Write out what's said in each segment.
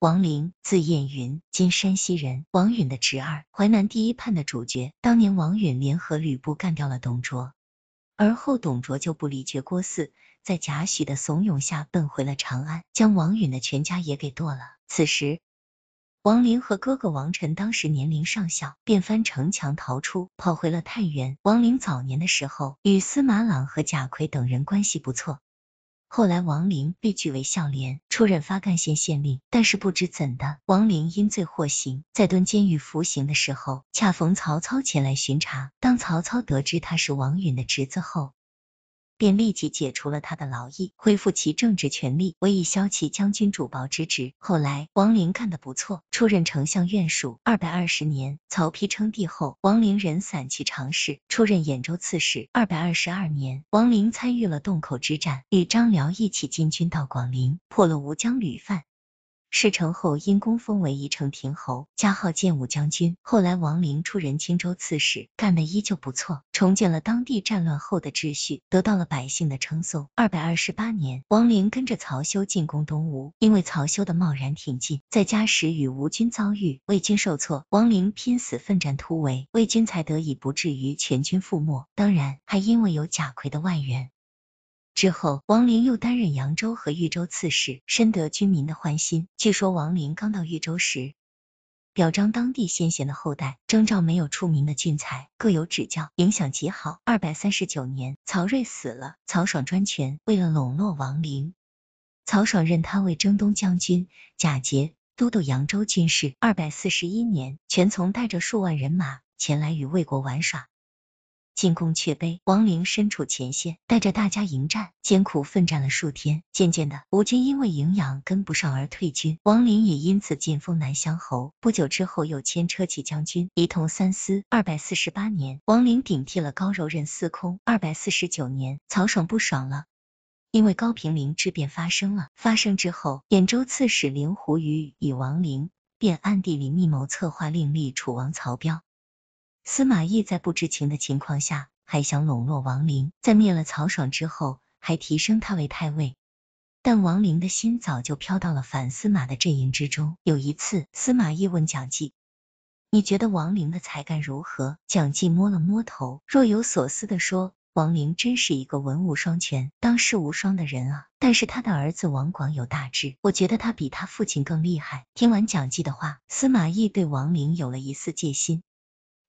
王林，字彦云，今山西人，王允的侄儿，淮南第一叛的主角。当年王允联合吕布干掉了董卓，而后董卓就不理绝郭汜，在贾诩的怂恿下，奔回了长安，将王允的全家也给剁了。此时，王林和哥哥王臣当时年龄尚小，便翻城墙逃出，跑回了太原。王林早年的时候，与司马朗和贾逵等人关系不错。后来，王陵被举为孝廉，出任发干县县令。但是不知怎的，王陵因罪获刑，在蹲监狱服刑的时候，恰逢曹操前来巡查。当曹操得知他是王允的侄子后，便立即解除了他的劳役，恢复其政治权利，委以消其将军、主薄之职。后来，王陵干得不错，出任丞相院属。二百二十年，曹丕称帝后，王陵人散骑常侍，出任兖州刺史。二百二十二年，王陵参与了洞口之战，与张辽一起进军到广陵，破了吴江、吕范。事成后，因功封为宜城亭侯，加号建武将军。后来王陵出任青州刺史，干的依旧不错，重建了当地战乱后的秩序，得到了百姓的称颂。二百二十八年，王陵跟着曹休进攻东吴，因为曹休的贸然挺进，在加时与吴军遭遇，魏军受挫，王陵拼死奋战突围，魏军才得以不至于全军覆没。当然，还因为有贾逵的外援。之后，王林又担任扬州和豫州刺史，深得军民的欢心。据说王林刚到豫州时，表彰当地先贤的后代，征召没有出名的俊才，各有指教，影响极好。二百三十九年，曹睿死了，曹爽专权，为了笼络王林，曹爽任他为征东将军、假节、都督扬州军事。二百四十一年，全琮带着数万人马前来与魏国玩耍。进攻却卑，王陵身处前线，带着大家迎战，艰苦奋战了数天。渐渐的，吴军因为营养跟不上而退军，王陵也因此晋封南乡侯。不久之后，又迁车骑将军，一同三司。二百四十八年，王陵顶替了高柔任司空。二百四十九年，曹爽不爽了，因为高平陵之变发生了。发生之后，兖州刺史林狐与与王陵便暗地里密谋策划，另立楚王曹彪。司马懿在不知情的情况下，还想笼络王陵，在灭了曹爽之后，还提升他为太尉。但王陵的心早就飘到了反司马的阵营之中。有一次，司马懿问蒋济：“你觉得王陵的才干如何？”蒋济摸了摸头，若有所思地说：“王陵真是一个文武双全、当世无双的人啊！但是他的儿子王广有大志，我觉得他比他父亲更厉害。”听完蒋济的话，司马懿对王陵有了一丝戒心。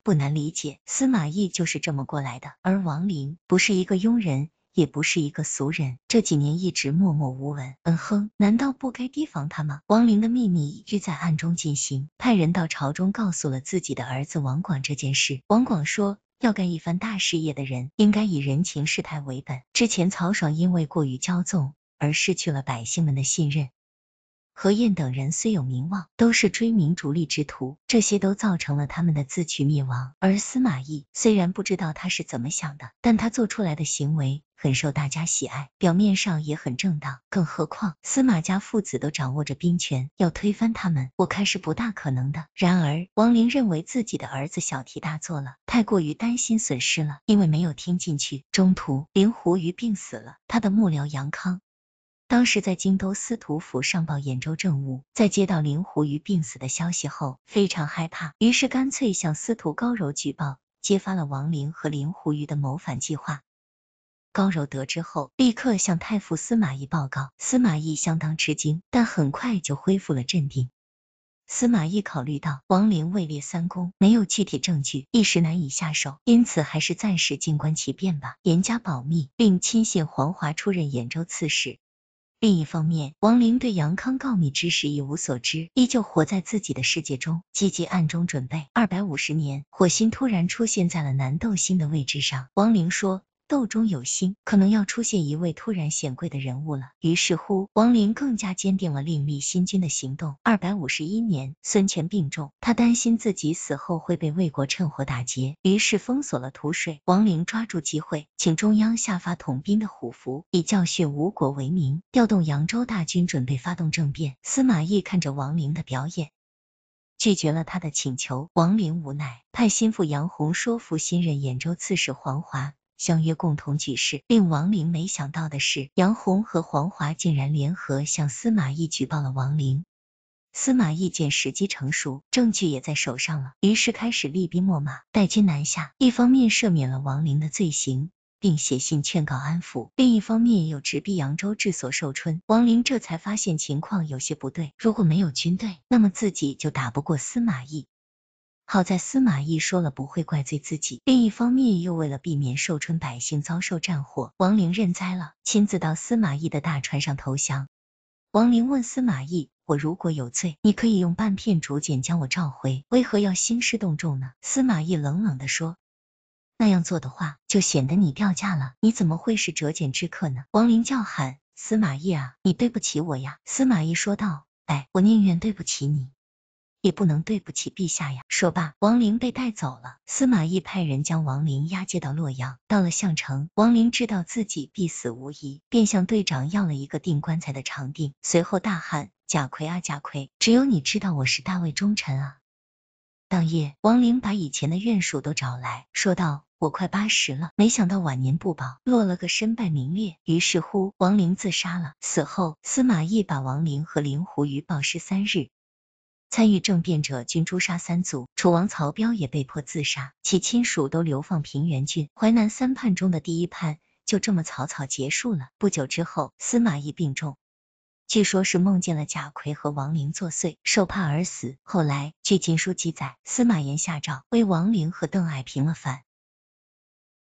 不难理解，司马懿就是这么过来的。而王林不是一个庸人，也不是一个俗人，这几年一直默默无闻。嗯哼，难道不该提防他吗？王林的秘密一直在暗中进行，派人到朝中告诉了自己的儿子王广这件事。王广说，要干一番大事业的人，应该以人情世态为本。之前，曹爽因为过于骄纵，而失去了百姓们的信任。何晏等人虽有名望，都是追名逐利之徒，这些都造成了他们的自取灭亡。而司马懿虽然不知道他是怎么想的，但他做出来的行为很受大家喜爱，表面上也很正当。更何况司马家父子都掌握着兵权，要推翻他们，我看是不大可能的。然而王陵认为自己的儿子小题大做了，太过于担心损失了，因为没有听进去。中途，灵狐于病死了，他的幕僚杨康。当时在京都司徒府上报兖州政务，在接到林狐鱼病死的消息后，非常害怕，于是干脆向司徒高柔举报，揭发了王林和林狐鱼的谋反计划。高柔得知后，立刻向太傅司马懿报告，司马懿相当吃惊，但很快就恢复了镇定。司马懿考虑到王林位列三公，没有具体证据，一时难以下手，因此还是暂时静观其变吧，严加保密，并亲信黄华出任兖州刺史。另一方面，王林对杨康告密之事一无所知，依旧活在自己的世界中，积极暗中准备。二百五十年，火星突然出现在了南斗星的位置上。王林说。斗中有心，可能要出现一位突然显贵的人物了。于是乎，王林更加坚定了另立新君的行动。二百五十一年，孙权病重，他担心自己死后会被魏国趁火打劫，于是封锁了土水。王林抓住机会，请中央下发统兵的虎符，以教训吴国为名，调动扬州大军，准备发动政变。司马懿看着王林的表演，拒绝了他的请求。王林无奈，派心腹杨洪说服新任兖州刺史黄华。相约共同举事，令王林没想到的是，杨洪和黄华竟然联合向司马懿举报了王林。司马懿见时机成熟，证据也在手上了，于是开始厉兵秣马，带军南下。一方面赦免了王林的罪行，并写信劝告安抚；另一方面又直逼扬州治所寿春。王林这才发现情况有些不对，如果没有军队，那么自己就打不过司马懿。好在司马懿说了不会怪罪自己，另一方面又为了避免寿春百姓遭受战火，王陵认栽了，亲自到司马懿的大船上投降。王陵问司马懿，我如果有罪，你可以用半片竹简将我召回，为何要兴师动众呢？司马懿冷冷地说，那样做的话，就显得你掉价了，你怎么会是折简之客呢？王陵叫喊，司马懿啊，你对不起我呀。司马懿说道，哎，我宁愿对不起你。也不能对不起陛下呀！说罢，王林被带走了。司马懿派人将王林押解到洛阳。到了项城，王林知道自己必死无疑，便向队长要了一个定棺材的长钉，随后大喊：“贾逵啊，贾逵！只有你知道我是大魏忠臣啊！”当夜，王林把以前的院属都找来，说道：“我快八十了，没想到晚年不保，落了个身败名裂。”于是乎，王陵自杀了。死后，司马懿把王陵和灵狐鱼暴尸三日。参与政变者均诛杀三族，楚王曹彪也被迫自杀，其亲属都流放平原郡。淮南三叛中的第一叛就这么草草结束了。不久之后，司马懿病重，据说是梦见了贾逵和王陵作祟，受怕而死。后来据《晋书》记载，司马炎下诏为王陵和邓艾平了反。